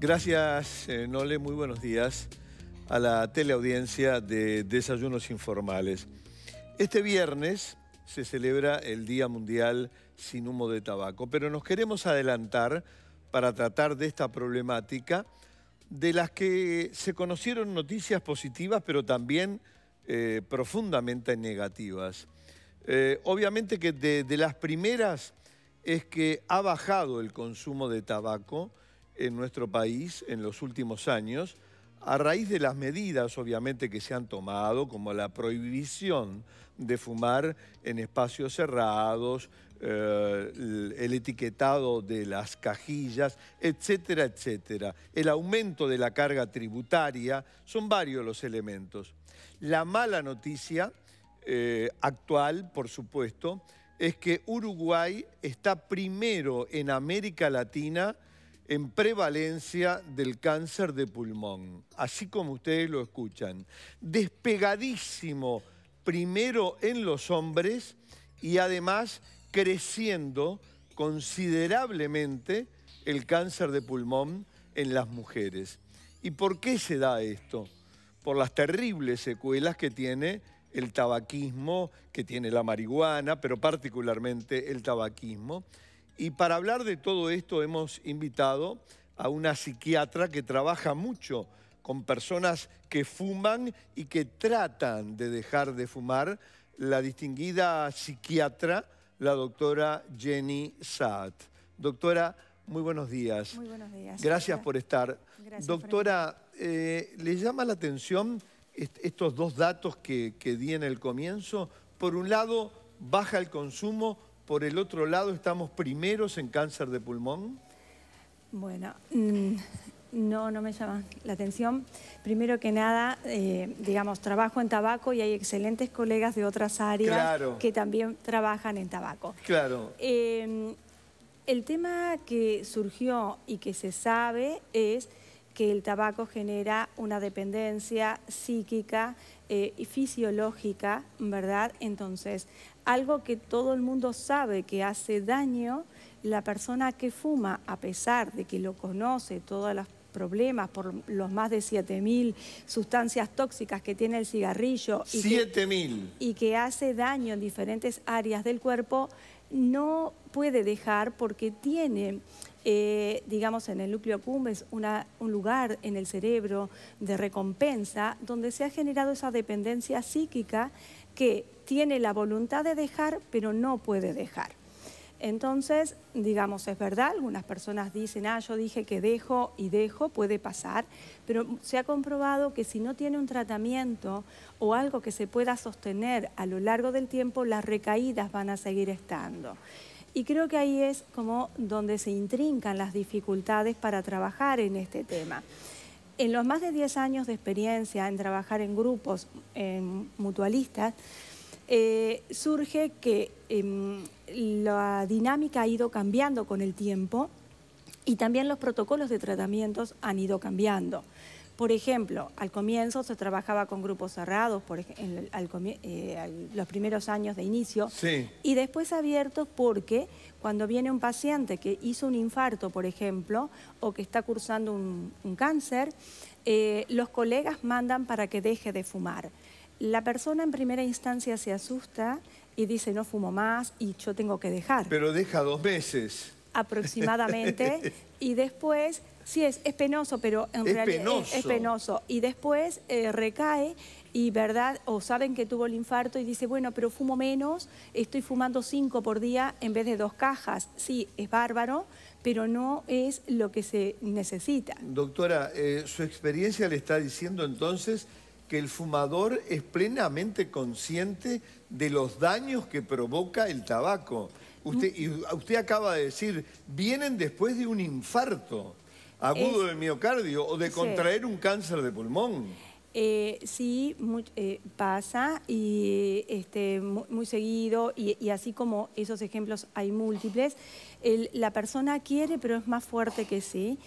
Gracias, eh, Nole. Muy buenos días a la teleaudiencia de Desayunos Informales. Este viernes se celebra el Día Mundial sin Humo de Tabaco, pero nos queremos adelantar para tratar de esta problemática de las que se conocieron noticias positivas, pero también eh, profundamente negativas. Eh, obviamente que de las primeras es que ha bajado el consumo de tabaco, en nuestro país en los últimos años, a raíz de las medidas obviamente que se han tomado, como la prohibición de fumar en espacios cerrados, eh, el, etiquetado de las cajillas, etcétera, etcétera. El aumento de la carga tributaria, son varios los elementos. La mala noticia eh, actual, por supuesto, es que Uruguay está primero en América Latina en prevalencia del cáncer de pulmón, así como ustedes lo escuchan. Despegadísimo primero en los hombres y además creciendo considerablemente el cáncer de pulmón en las mujeres. ¿Y por qué se da esto? Por las terribles secuelas que tiene el tabaquismo, que tiene la marihuana, pero particularmente el tabaquismo. Y para hablar de todo esto hemos invitado a una psiquiatra que trabaja mucho con personas que fuman y que tratan de dejar de fumar, la distinguida psiquiatra, la doctora Jenny Saad. Doctora, muy buenos días. Muy buenos días. Gracias por estar. doctora, eh, ¿le llama la atención estos dos datos que di en el comienzo? Por un lado, baja el consumo, por el otro lado, estamos primeros en cáncer de pulmón. Bueno, mm, no, no me llama la atención. Primero que nada, eh, digamos, trabajo en tabaco y hay excelentes colegas de otras áreas que también trabajan en tabaco. Claro. Em, el tema que surgió y que se sabe es que el tabaco genera una dependencia psíquica eh, y fisiológica, ¿verdad? Entonces, algo que todo el mundo sabe que hace daño, la persona que fuma, a pesar de que lo conoce, todos los problemas por los más de 7.000 sustancias tóxicas que tiene el cigarrillo y Que, y que hace daño en diferentes áreas del cuerpo, no puede dejar porque tiene eh, digamos, en el núcleo cumbes, una, un lugar en el cerebro de recompensa donde se ha generado esa dependencia psíquica que tiene la voluntad de dejar, pero no puede dejar. Entonces, digamos, es verdad, algunas personas dicen, ah, yo dije que dejo y dejo, puede pasar, pero se ha comprobado que si no tiene un tratamiento o algo que se pueda sostener a lo largo del tiempo, las recaídas van a seguir estando. Y creo que ahí es como donde se intrincan las dificultades para trabajar en este tema. En los más de 10 años de experiencia en trabajar en grupos en mutualistas, eh, surge que em, la dinámica ha ido cambiando con el tiempo y también los protocolos de tratamientos han ido cambiando. Por ejemplo, al comienzo se trabajaba con grupos cerrados, en, eh, los primeros años de inicio, y después abiertos porque cuando viene un paciente que hizo un infarto, por ejemplo, o que está cursando un, cáncer, eh, los colegas mandan para que deje de fumar la persona en primera instancia se asusta y dice, no fumo más y yo tengo que dejar. Pero deja dos meses. Aproximadamente. y después, sí, es, es penoso, pero en realidad Es, penoso. Y después eh, recae y, ¿verdad? O saben que tuvo el infarto y dice, bueno, pero fumo menos, estoy fumando cinco por día en vez de dos cajas. Sí, es bárbaro, pero no es lo que se necesita. Doctora, eh, ¿su experiencia le está diciendo entonces que el fumador es plenamente consciente de los daños que provoca el tabaco. Usted, acaba de decir, vienen después de un infarto agudo de miocardio o de contraer un cáncer de pulmón. Eh, sí, eh, pasa y este, muy, seguido y, así como esos ejemplos hay múltiples. la persona quiere pero es más fuerte que sí.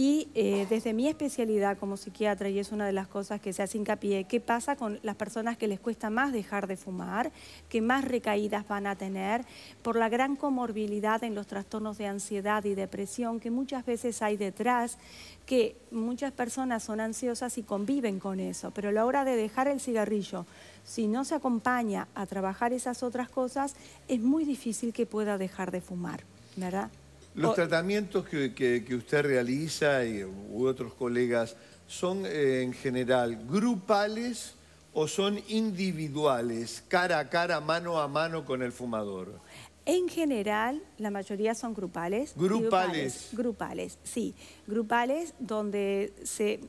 Y eh, desde mi especialidad como psiquiatra, y es una de las cosas que se hace hincapié, ¿qué pasa con las personas que les cuesta más dejar de fumar, que más recaídas van a tener por la gran comorbilidad en los trastornos de ansiedad y depresión que muchas veces hay detrás, que muchas personas son ansiosas y conviven con eso, pero a la hora de dejar el cigarrillo, si no se acompaña a trabajar esas otras cosas, es muy difícil que pueda dejar de fumar, ¿verdad? Los tratamientos que, usted realiza y, u otros colegas son eh, en general grupales o son individuales, cara a cara, mano a mano con el fumador? En general, la mayoría son grupales. Grupales. Grupales, sí. Grupales donde se,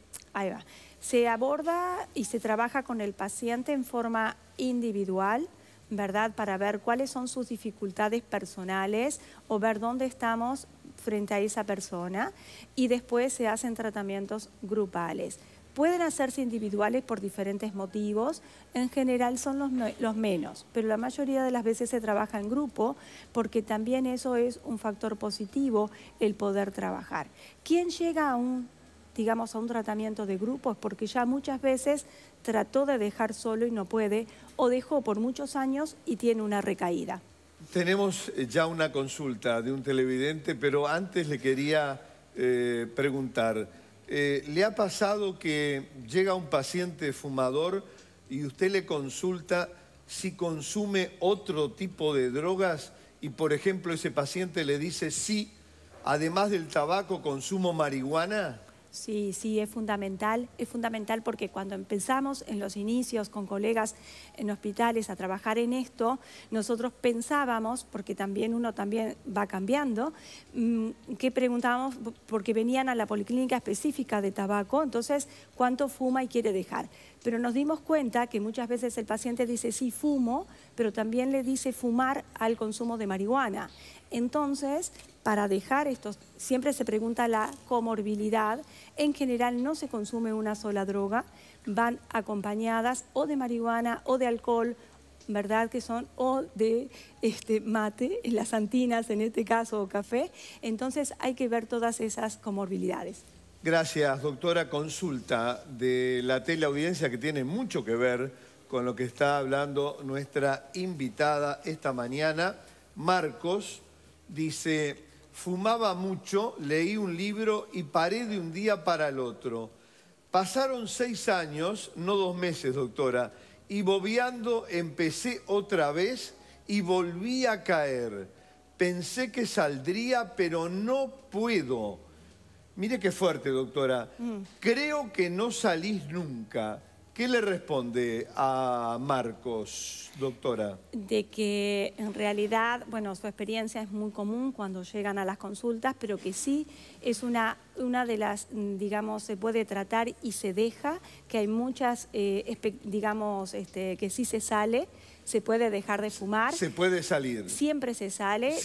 se aborda y se trabaja con el paciente en forma individual, ¿verdad? Para ver cuáles son sus dificultades personales o ver dónde estamos frente a esa persona y después se hacen tratamientos grupales. Pueden hacerse individuales por diferentes motivos, en general son los, menos, pero la mayoría de las veces se trabaja en grupo porque también eso es un factor positivo, el poder trabajar. ¿Quién llega a un digamos, a un tratamiento de grupos, porque ya muchas veces trató de dejar solo y no puede, o dejó por muchos años y tiene una recaída. Tenemos eh, ya una consulta de un televidente, pero antes le quería eh, preguntar, eh, ¿le ha pasado que llega un paciente fumador y usted le consulta si consume otro tipo de drogas y, por ejemplo, ese paciente le dice, sí, además del tabaco, consumo marihuana? Sí, sí, es fundamental. Es fundamental porque cuando empezamos en los inicios con colegas en hospitales a trabajar en esto, nosotros pensábamos, porque también uno también va cambiando, mm, que preguntábamos, porque venían a la policlínica específica de tabaco, entonces, ¿cuánto fuma y quiere dejar? pero nos dimos cuenta que muchas veces el paciente dice sí fumo, pero también le dice fumar al consumo de marihuana. Entonces, para dejar esto, siempre se pregunta la comorbilidad. En general no se consume una sola droga, van acompañadas o de marihuana o de alcohol, ¿verdad? Que son o de este, mate, las antinas en este caso, o café. Entonces hay que ver todas esas comorbilidades. Gracias, doctora. Consulta de la teleaudiencia que tiene mucho que ver con lo que está hablando nuestra invitada esta mañana. Marcos dice, fumaba mucho, leí un libro y paré de un día para el otro. Pasaron seis años, no dos meses, doctora, y bobeando empecé otra vez y volví a caer. Pensé que saldría, pero no puedo. Mire qué fuerte, doctora. Mm. Creo que no salís nunca. ¿Qué le responde a Marcos, doctora? De que en realidad, bueno, su experiencia es muy común cuando llegan a las consultas, pero que sí es una, una de las, mm, digamos, se puede tratar y se deja, que hay muchas, eh, digamos, este, que sí se sale se puede dejar de fumar. Se puede salir. Siempre se sale.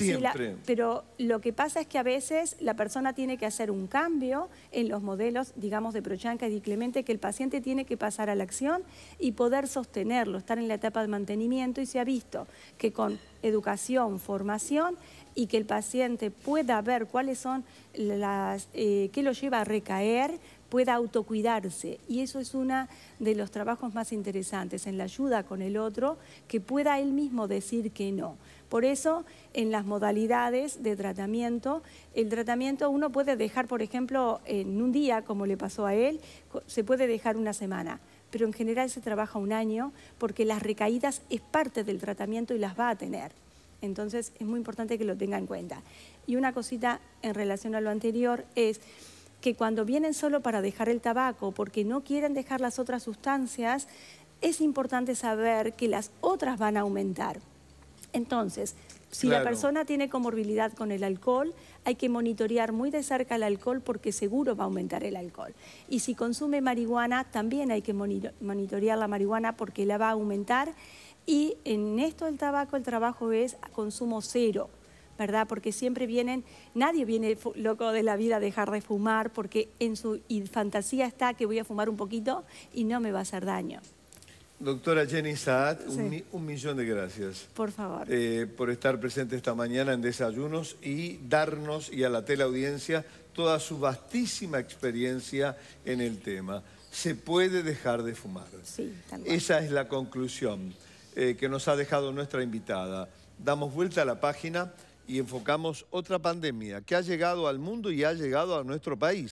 pero lo que pasa es que a veces la persona tiene que hacer un cambio en los modelos, digamos, de Prochanca y de Clemente, que el paciente tiene que pasar a la acción y poder sostenerlo, estar en la etapa de mantenimiento y se ha visto que con educación, formación y que el paciente pueda ver cuáles son las, que eh, qué lo lleva a recaer, pueda autocuidarse. Y eso es uno de los trabajos más interesantes, en la ayuda con el otro, que pueda él mismo decir que no. Por eso, en las modalidades de tratamiento, el tratamiento uno puede dejar, por ejemplo, en un día, como le pasó a él, se puede dejar una semana pero en general se trabaja un año porque las recaídas es parte del tratamiento y las va a tener. Entonces es muy importante que lo tenga en cuenta. Y una cosita en relación a lo anterior es que cuando vienen solo para dejar el tabaco, porque no quieren dejar las otras sustancias, es importante saber que las otras van a aumentar. Entonces, si la persona tiene comorbilidad con el alcohol, hay que monitorear muy de cerca el alcohol porque seguro va a aumentar el alcohol. Y si consume marihuana, también hay que monitorear la marihuana porque la va a aumentar. Y en esto del tabaco el trabajo es consumo cero. ¿verdad? Porque siempre vienen, nadie viene loco de la vida a dejar de fumar porque en su fantasía está que voy a fumar un poquito y no me va a hacer daño. Doctora Jenny Saad, un, millón de gracias. Por favor. Eh, por estar presente esta mañana en Desayunos y darnos y a la teleaudiencia toda su vastísima experiencia en el tema. Se puede dejar de fumar. Sí, Esa es la conclusión eh, que nos ha dejado nuestra invitada. Damos vuelta a la página y enfocamos otra pandemia que ha llegado al mundo y ha llegado a nuestro país,